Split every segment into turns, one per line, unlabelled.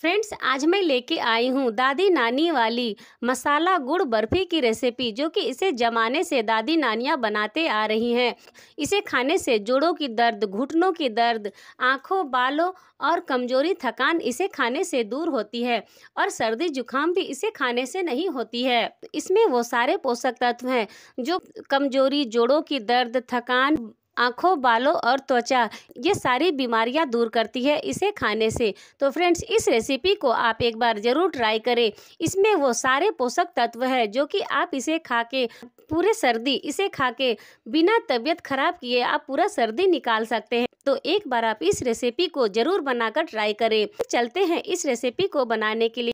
friends आज मैं लेके आई हूँ दादी नानी वाली मसाला गुड़ बर्फ़ी की रेसिपी जो कि इसे जमाने से दादी नानियाँ बनाते आ रही हैं इसे खाने से जोड़ों की दर्द घुटनों की दर्द आँखों बालों और कमजोरी थकान इसे खाने से दूर होती है और सर्दी जुकाम भी इसे खाने से नहीं होती है इसमें वो सारे पोषक तत्व हैं जो कमजोरी जोड़ों की दर्द थकान आँखों बालों और त्वचा ये सारी बीमारियां दूर करती है इसे खाने से तो फ्रेंड्स इस रेसिपी को आप एक बार ज़रूर ट्राई करें इसमें वो सारे पोषक तत्व है जो कि आप इसे खा के पूरे सर्दी इसे खा के बिना तबीयत खराब किए आप पूरा सर्दी निकाल सकते हैं तो एक बार आप इस रेसिपी को ज़रूर बनाकर ट्राई करें चलते हैं इस रेसिपी को बनाने के लिए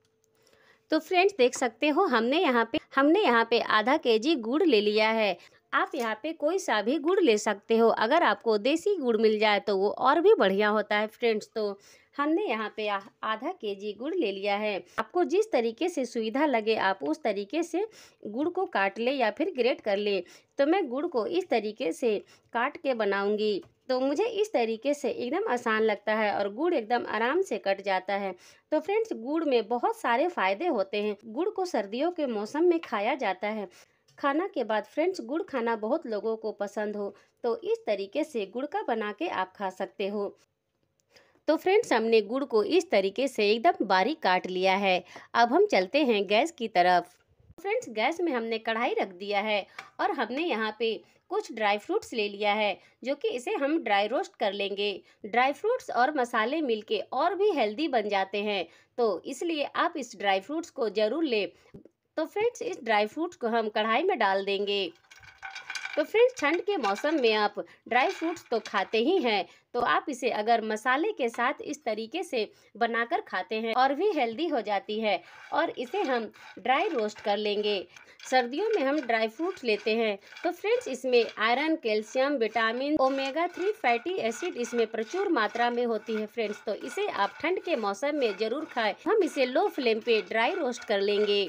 तो फ्रेंड्स देख सकते हो हमने यहाँ पे हमने यहाँ पे आधा केजी गुड़ ले लिया है आप यहाँ पे कोई सा भी गुड़ ले सकते हो अगर आपको देसी गुड़ मिल जाए तो वो और भी बढ़िया होता है फ्रेंड्स तो हमने यहाँ पे आधा के जी गुड़ ले लिया है आपको जिस तरीके से सुविधा लगे आप उस तरीके से गुड़ को काट ले या फिर ग्रेट कर ले तो मैं गुड़ को इस तरीके से काट के बनाऊंगी तो मुझे इस तरीके से एकदम आसान लगता है और गुड़ एकदम आराम से कट जाता है तो फ्रेंड्स गुड़ में बहुत सारे फ़ायदे होते हैं गुड़ को सर्दियों के मौसम में खाया जाता है खाना के बाद फ्रेंड्स गुड़ खाना बहुत लोगों को पसंद हो तो इस तरीके से गुड़ का बना के आप खा सकते हो तो फ्रेंड्स हमने गुड़ को इस तरीके से एकदम बारीक काट लिया है अब हम चलते हैं गैस की तरफ फ्रेंड्स गैस में हमने कढ़ाई रख दिया है और हमने यहाँ पे कुछ ड्राई फ्रूट्स ले लिया है जो कि इसे हम ड्राई रोस्ट कर लेंगे ड्राई फ्रूट्स और मसाले मिलके और भी हेल्दी बन जाते हैं तो इसलिए आप इस ड्राई फ्रूट्स को ज़रूर लें तो फ्रेंड्स इस ड्राई फ्रूट को हम कढ़ाई में डाल देंगे तो फ्रेंड्स ठंड के मौसम में आप ड्राई फ्रूट्स तो खाते ही हैं तो आप इसे अगर मसाले के साथ इस तरीके से बनाकर खाते हैं और भी हेल्दी हो जाती है और इसे हम ड्राई रोस्ट कर लेंगे सर्दियों में हम ड्राई फ्रूट लेते हैं तो फ्रेंड्स इसमें iron calcium vitamin omega three fatty acid इसमें प्रचुर मात्रा में होती है फ्रेंड्स तो इसे आप ठंड के मौसम में ज़रूर खाएं हम इसे लो फ्लेम पे ड्राई रोस्ट कर लेंगे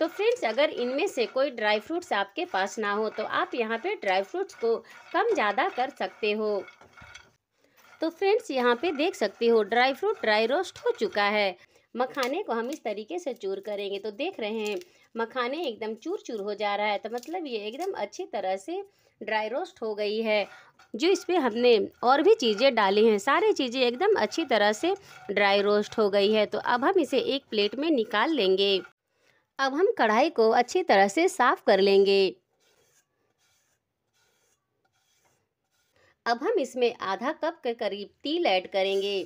तो फ्रेंड्स अगर इनमें से कोई ड्राई फ्रूट्स आपके पास ना हो तो आप यहाँ पे ड्राई फ्रूट्स को कम ज़्यादा कर सकते हो तो फ्रेंड्स यहाँ पे देख सकते हो ड्राई फ्रूट ड्राई रोस्ट हो चुका है मखाने को हम इस तरीके से चूर करेंगे तो देख रहे हैं मखाने एकदम चूर चूर हो जा रहा है तो मतलब ये एकदम अच्छी तरह से ड्राई रोस्ट हो गई है जो इस पर हमने और भी चीज़ें डाली हैं सारी चीज़ें एकदम अच्छी तरह से ड्राई रोस्ट हो गई है तो अब हम इसे एक प्लेट में निकाल लेंगे अब हम कढ़ाई को अच्छी तरह से साफ़ कर लेंगे अब हम इसमें आधा कप के करीब तिल ऐड करेंगे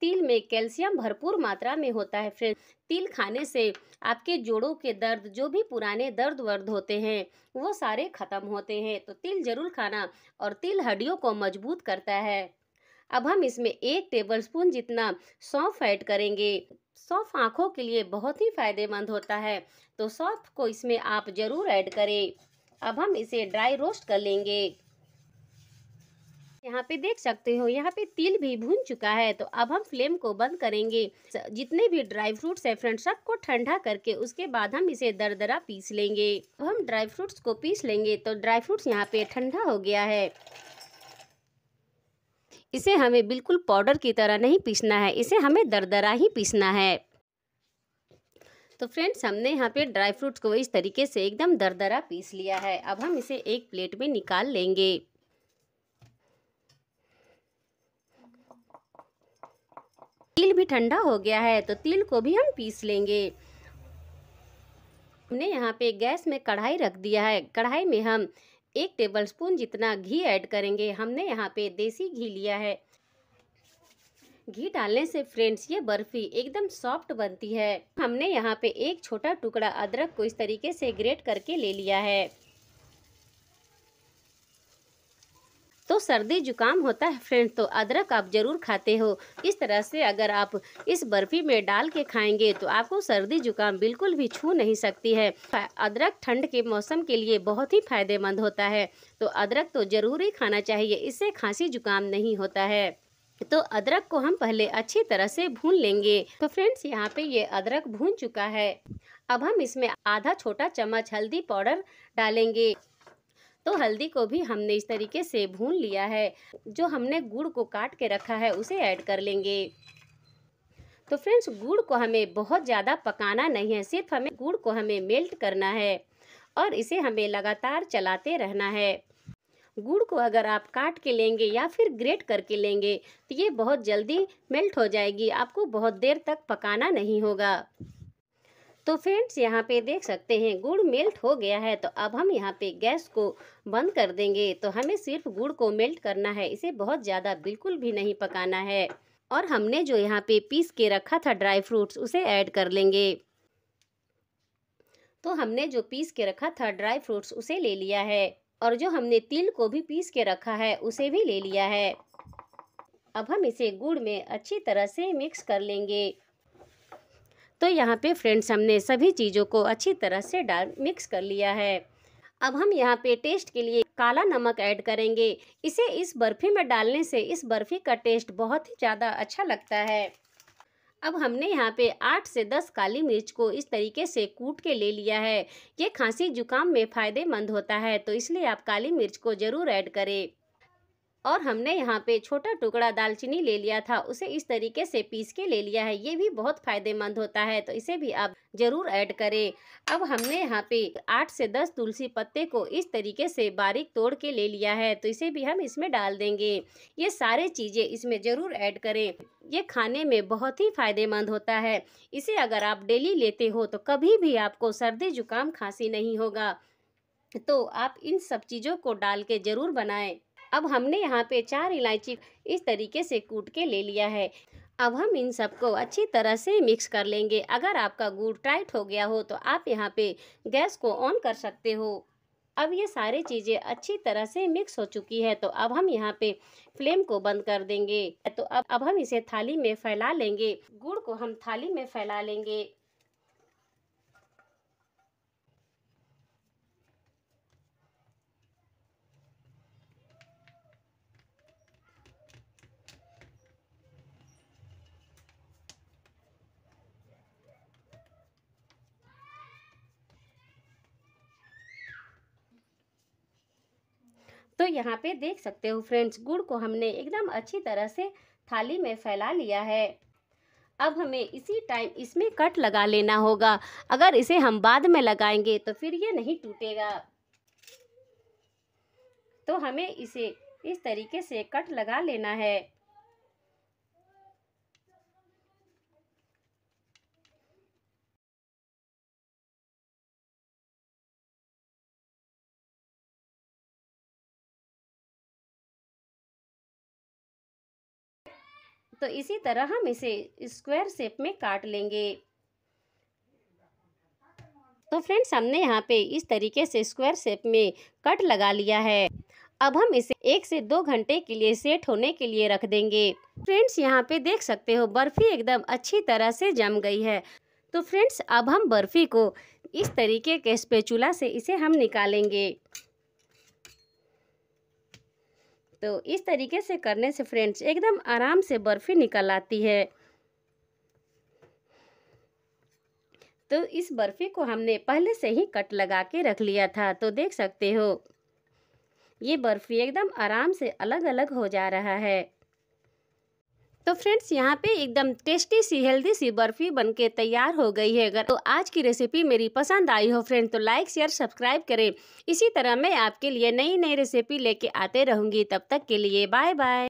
तिल में कैल्शियम भरपूर मात्रा में होता है फ्रेंड तिल खाने से आपके जोड़ों के दर्द जो भी पुराने दर्द वर्द होते हैं वो सारे ख़त्म होते हैं तो तिल ज़रूर खाना और तिल हड्डियों को मजबूत करता है अब हम इसमें एक टेबलस्पून जितना सौंफ ऐड करेंगे सौफ आँखों के लिए बहुत ही फायदेमंद होता है तो सौफ को इसमें आप ज़रूर ऐड करें अब हम इसे ड्राई रोस्ट कर लेंगे यहाँ पे देख सकते हो यहाँ पे तिल भी भून चुका है तो अब हम फ्लेम को बंद करेंगे जितने भी ड्राई फ्रूट्स है फ्रेंड्स सबको ठंडा करके उसके बाद हम इसे दरदरा पीस लेंगे अब हम ड्राई फ्रूट्स को पीस लेंगे तो ड्राई फ्रूट्स यहाँ पे ठंडा हो गया है इसे हमें बिल्कुल पाउडर की तरह नहीं पीसना है इसे हमें दरदरा ही पीसना है तो फ्रेंड्स हमने यहाँ पे ड्राई फ्रूट्स को इस तरीके से एकदम दरदरा पीस लिया है अब हम इसे एक प्लेट में निकाल लेंगे तिल भी ठंडा हो गया है तो तिल को भी हम पीस लेंगे हमने यहाँ पे गैस में कढ़ाई रख दिया है कढ़ाई में हम एक टेबलस्पून जितना घी ऐड करेंगे हमने यहाँ पे देसी घी लिया है घी डालने से फ्रेंड्स ये बर्फ़ी एकदम सॉफ्ट बनती है हमने यहाँ पे एक छोटा टुकड़ा अदरक को इस तरीके से ग्रेट करके ले लिया है तो सर्दी जुकाम होता है फ्रेंड तो अदरक आप ज़रूर खाते हो इस तरह से अगर आप इस बर्फ़ी में डाल के खाएंगे तो आपको सर्दी जुकाम बिल्कुल भी छू नहीं सकती है अदरक ठंड के मौसम के लिए बहुत ही फ़ायदेमंद होता है तो अदरक तो जरूरी खाना चाहिए इससे खांसी जुकाम नहीं होता है तो अदरक को हम पहले अच्छी तरह से भून लेंगे तो फ्रेंड्स यहाँ पे ये अदरक भून चुका है अब हम इसमें आधा छोटा चम्मच हल्दी पाउडर डालेंगे तो हल्दी को भी हमने इस तरीके से भून लिया है जो हमने गुड़ को काट के रखा है उसे ऐड कर लेंगे तो फ्रेंड्स गुड़ को हमें बहुत ज़्यादा पकाना नहीं है सिर्फ हमें गुड़ को हमें मेल्ट करना है और इसे हमें लगातार चलाते रहना है गुड़ को अगर आप काट के लेंगे या फिर ग्रेट करके लेंगे तो ये बहुत जल्दी मेल्ट हो जाएगी आपको बहुत देर तक पकाना नहीं होगा तो फ्रेंड्स यहाँ पे देख सकते हैं गुड़ मेल्ट हो गया है तो अब हम यहाँ पे गैस को बंद कर देंगे तो हमें सिर्फ गुड़ को मेल्ट करना है इसे बहुत ज़्यादा बिल्कुल भी नहीं पकाना है और हमने जो यहाँ पे पीस के रखा था ड्राई फ्रूट्स उसे ऐड कर लेंगे तो हमने जो पीस के रखा था ड्राई फ्रूट्स उसे ले लिया है और जो हमने तिल को भी पीस के रखा है उसे भी ले लिया है अब हम इसे गुड़ में अच्छी तरह से मिक्स कर लेंगे तो यहाँ पे फ्रेंड्स हमने सभी चीज़ों को अच्छी तरह से डाल मिक्स कर लिया है अब हम यहाँ पे टेस्ट के लिए काला नमक ऐड करेंगे इसे इस बर्फ़ी में डालने से इस बर्फ़ी का टेस्ट बहुत ही ज़्यादा अच्छा लगता है अब हमने यहाँ पे आठ से दस काली मिर्च को इस तरीके से कूट के ले लिया है ये खांसी जुकाम में फ़ायदेमंद होता है तो इसलिए आप काली मिर्च को ज़रूर ऐड करें और हमने यहाँ पे छोटा टुकड़ा दालचीनी ले लिया था उसे इस तरीके से पीस के ले लिया है ये भी बहुत फ़ायदेमंद होता है तो इसे भी आप ज़रूर ऐड करें अब हमने यहाँ पे आठ से दस तुलसी पत्ते को इस तरीके से बारीक तोड़ के ले लिया है तो इसे भी हम इसमें डाल देंगे ये सारे चीज़ें इसमें ज़रूर ऐड करें ये खाने में बहुत ही फ़ायदेमंद होता है इसे अगर आप डेली लेते हो तो कभी भी आपको सर्दी जुकाम खांसी नहीं होगा तो आप इन सब चीज़ों को डाल के ज़रूर बनाएं अब हमने यहाँ पे चार इलायची इस तरीके से कूट के ले लिया है अब हम इन सबको अच्छी तरह से मिक्स कर लेंगे अगर आपका गुड़ टाइट हो गया हो तो आप यहाँ पे गैस को ऑन कर सकते हो अब ये सारे चीज़ें अच्छी तरह से मिक्स हो चुकी है तो अब हम यहाँ पे फ्लेम को बंद कर देंगे तो अब अब हम इसे थाली में फैला लेंगे गुड़ को हम थाली में फैला लेंगे तो यहाँ पे देख सकते हो फ्रेंड्स गुड़ को हमने एकदम अच्छी तरह से थाली में फैला लिया है अब हमें इसी टाइम इसमें कट लगा लेना होगा अगर इसे हम बाद में लगाएंगे तो फिर ये नहीं टूटेगा तो हमें इसे इस तरीके से कट लगा लेना है तो इसी तरह हम इसे स्क्वायर शेप में काट लेंगे तो फ्रेंड्स हमने यहाँ पे इस तरीके से स्क्वायर शेप में कट लगा लिया है अब हम इसे एक से दो घंटे के लिए सेट होने के लिए रख देंगे फ्रेंड्स यहाँ पे देख सकते हो बर्फ़ी एकदम अच्छी तरह से जम गई है तो फ्रेंड्स अब हम बर्फ़ी को इस तरीके के स्पेचुला से इसे हम निकालेंगे तो इस तरीके से करने से फ्रेंड्स एकदम आराम से बर्फ़ी निकल आती है तो इस बर्फ़ी को हमने पहले से ही कट लगा के रख लिया था तो देख सकते हो ये बर्फ़ी एकदम आराम से अलग अलग हो जा रहा है तो फ्रेंड्स यहाँ पे एकदम टेस्टी सी हेल्दी सी बर्फी बनके तैयार हो गई है अगर तो आज की रेसिपी मेरी पसंद आई हो फ्रेंड तो लाइक शेयर सब्सक्राइब करें इसी तरह मैं आपके लिए नई नई रेसिपी लेके आते रहूँगी तब तक के लिए बाय बाय